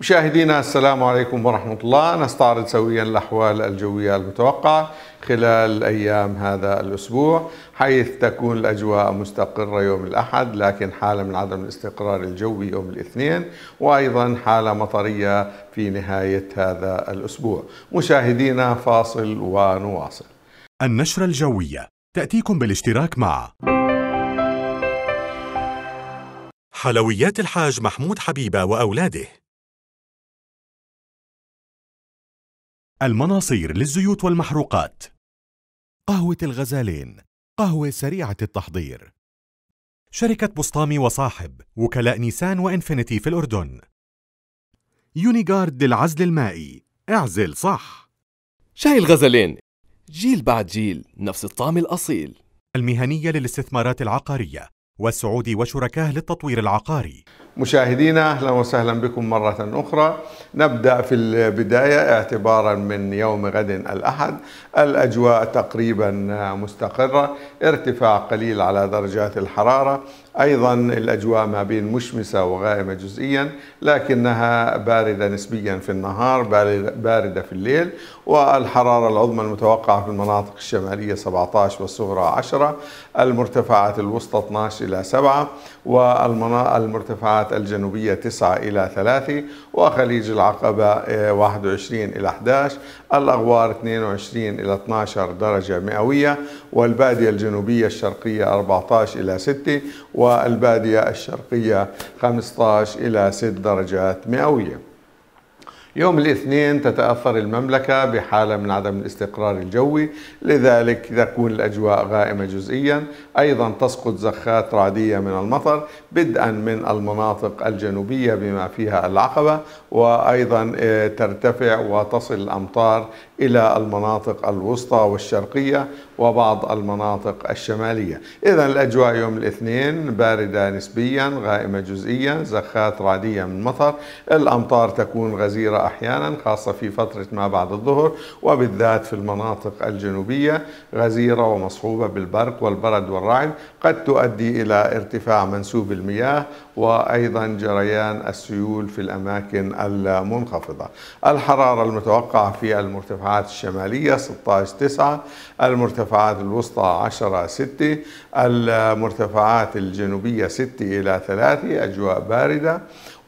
مشاهدينا السلام عليكم ورحمة الله نستعرض سويا الأحوال الجوية المتوقعة خلال أيام هذا الأسبوع حيث تكون الأجواء مستقرة يوم الأحد لكن حالة من عدم الاستقرار الجوي يوم الاثنين وأيضا حالة مطرية في نهاية هذا الأسبوع مشاهدينا فاصل ونواصل النشرة الجوية تأتيكم بالاشتراك مع حلويات الحاج محمود حبيبة وأولاده المناصير للزيوت والمحروقات قهوة الغزالين قهوة سريعة التحضير شركة بسطامي وصاحب وكلاء نيسان وإنفينيتي في الأردن يونيغارد للعزل المائي اعزل صح شاي الغزلين جيل بعد جيل نفس الطعم الأصيل المهنية للاستثمارات العقارية والسعودي وشركاه للتطوير العقاري مشاهدينا اهلا وسهلا بكم مره اخرى نبدا في البدايه اعتبارا من يوم غد الاحد الاجواء تقريبا مستقره ارتفاع قليل على درجات الحراره ايضا الاجواء ما بين مشمسه وغائمه جزئيا لكنها بارده نسبيا في النهار بارده في الليل والحرارة العظمى المتوقعة في المناطق الشمالية 17 والصغرى 10 المرتفعات الوسطى 12 إلى 7 والمرتفعات الجنوبية 9 إلى 3 وخليج العقبة 21 آه، إلى 11 الأغوار 22 إلى 12 درجة مئوية والبادية الجنوبية الشرقية 14 إلى 6 والبادية الشرقية 15 إلى 6 درجات مئوية يوم الاثنين تتأثر المملكة بحالة من عدم الاستقرار الجوي لذلك تكون الأجواء غائمة جزئيا أيضا تسقط زخات رعدية من المطر بدءا من المناطق الجنوبية بما فيها العقبة وأيضا آه، ترتفع وتصل الأمطار إلى المناطق الوسطى والشرقية وبعض المناطق الشمالية إذا الأجواء يوم الاثنين باردة نسبيا غائمة جزئيا زخات رعدية من مطر الأمطار تكون غزيرة أحيانا خاصة في فترة ما بعد الظهر وبالذات في المناطق الجنوبية غزيرة ومصحوبة بالبرق والبرد والرعد قد تؤدي إلى ارتفاع منسوب المياه وأيضا جريان السيول في الأماكن المنخفضة الحرارة المتوقعة في المرتفعات المرتفعات الشمالية 16 9 المرتفعات الوسطى 10 6 المرتفعات الجنوبية 6 إلى 3 أجواء باردة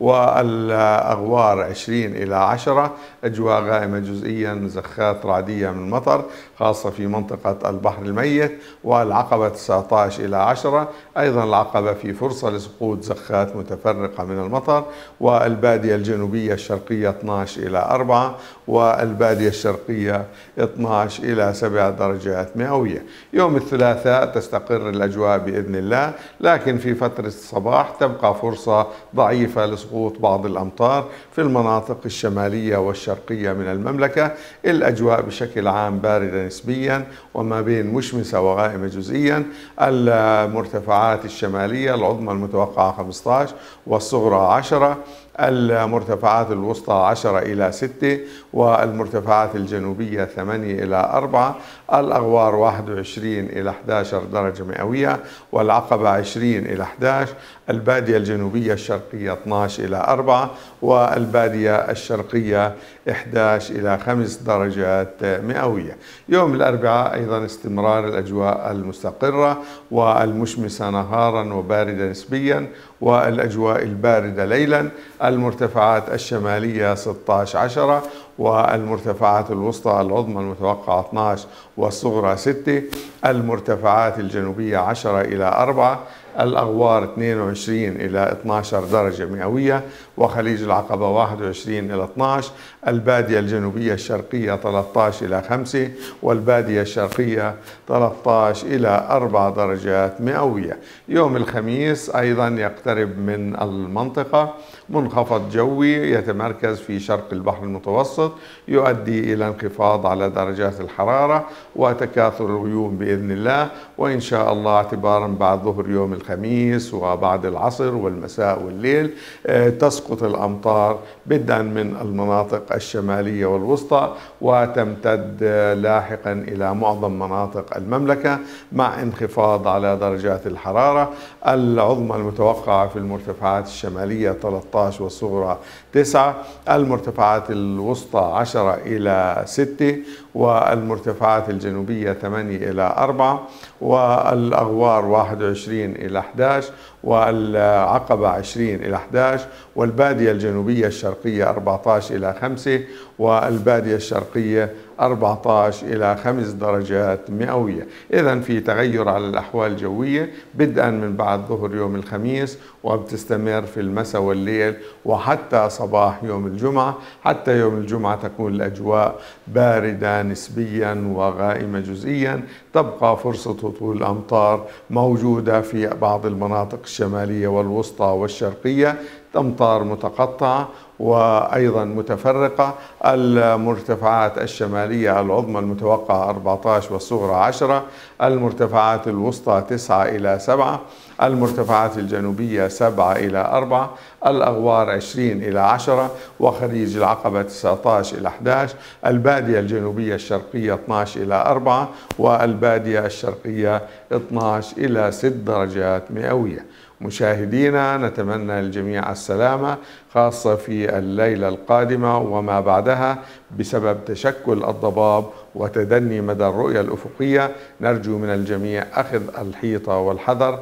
والأغوار 20 إلى 10 أجواء غائمة جزئيا زخات رعدية من المطر خاصة في منطقة البحر الميت والعقبة 19 إلى 10 أيضا العقبة في فرصة لسقوط زخات متفرقة من المطر والبادية الجنوبية الشرقية 12 إلى 4 والبادية الشرقية 12 إلى 7 درجات مئوية يوم الثلاثاء تستقر الأجواء بإذن الله لكن في فترة الصباح تبقى فرصة ضعيفة لسقوط سقوط بعض الأمطار في المناطق الشمالية والشرقية من المملكة الأجواء بشكل عام باردة نسبيا وما بين مشمسة وغائمة جزئيا المرتفعات الشمالية العظمى المتوقعة 15 والصغرى 10 المرتفعات الوسطى 10 إلى 6 والمرتفعات الجنوبية 8 إلى 4 الأغوار 21 إلى 11 درجة مئوية والعقبة 20 إلى 11 البادية الجنوبية الشرقية 12 إلى 4 والبادية الشرقية 11 إلى 5 درجات مئوية يوم الأربعاء أيضا استمرار الأجواء المستقرة والمشمسة نهارا وباردة نسبيا والأجواء الباردة ليلا المرتفعات الشمالية 16 10 والمرتفعات الوسطى العظمى المتوقعة 12 والصغرى 6 المرتفعات الجنوبية 10 إلى 4 الأغوار 22 إلى 12 درجة مئوية وخليج العقبة 21 إلى 12 البادية الجنوبية الشرقية 13 إلى 5 والبادية الشرقية 13 إلى 4 درجات مئوية يوم الخميس أيضا يقترب من المنطقة منخفض جوي يتمركز في شرق البحر المتوسط يؤدي إلى انخفاض على درجات الحرارة وتكاثر الغيوم بإذن الله وإن شاء الله اعتبارا بعد ظهر يوم الخميس وبعد العصر والمساء والليل آه، تسقط الأمطار بدءا من المناطق الشمالية والوسطى وتمتد آه، لاحقا إلى معظم مناطق المملكة مع انخفاض على درجات الحرارة العظمى المتوقعة في المرتفعات الشمالية 13 والصغرى 9 المرتفعات الوسطى 10 إلى 6 والمرتفعات الجنوبية 8 إلى 4 والأغوار 21 إلى 11 والعقبة 20 إلى 11 والبادية الجنوبية الشرقية 14 إلى 5 والبادية الشرقية 14 إلى 5 درجات مئوية إذا في تغير على الأحوال الجوية بدءا من بعد ظهر يوم الخميس وبتستمر في المساء والليل وحتى صباح يوم الجمعة حتى يوم الجمعة تكون الأجواء باردة نسبيا وغائمة جزئيا تبقى فرصة هطول الأمطار موجودة في بعض المناطق الشمالية والوسطى والشرقية امطار متقطعة وأيضا متفرقة المرتفعات الشمالية العظمى المتوقعة 14 والصغرى 10 المرتفعات الوسطى 9 إلى 7 المرتفعات الجنوبية 7 إلى 4 الأغوار 20 إلى 10 وخليج العقبة 19 إلى 11 البادية الجنوبية الشرقية 12 إلى 4 والبادية الشرقية 12 إلى 6 درجات مئوية مشاهدينا نتمنى الجميع السلامة خاصة في الليلة القادمة وما بعدها بسبب تشكل الضباب وتدني مدى الرؤية الأفقية نرجو من الجميع أخذ الحيطة والحذر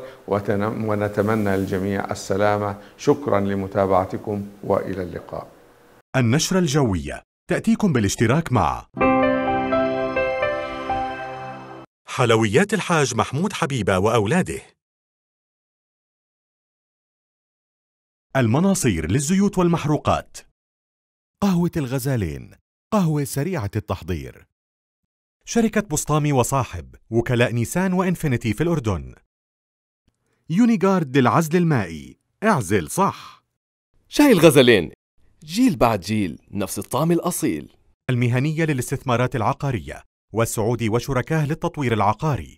ونتمنى الجميع السلامة شكرا لمتابعتكم وإلى اللقاء النشرة الجوية تأتيكم بالاشتراك مع حلويات الحاج محمود حبيبة وأولاده المناصير للزيوت والمحروقات قهوة الغزالين قهوة سريعة التحضير شركة بسطامي وصاحب وكلاء نيسان وإنفينيتي في الأردن يونيغارد للعزل المائي اعزل صح شاي الغزلين جيل بعد جيل نفس الطعم الأصيل المهنية للاستثمارات العقارية والسعودي وشركاه للتطوير العقاري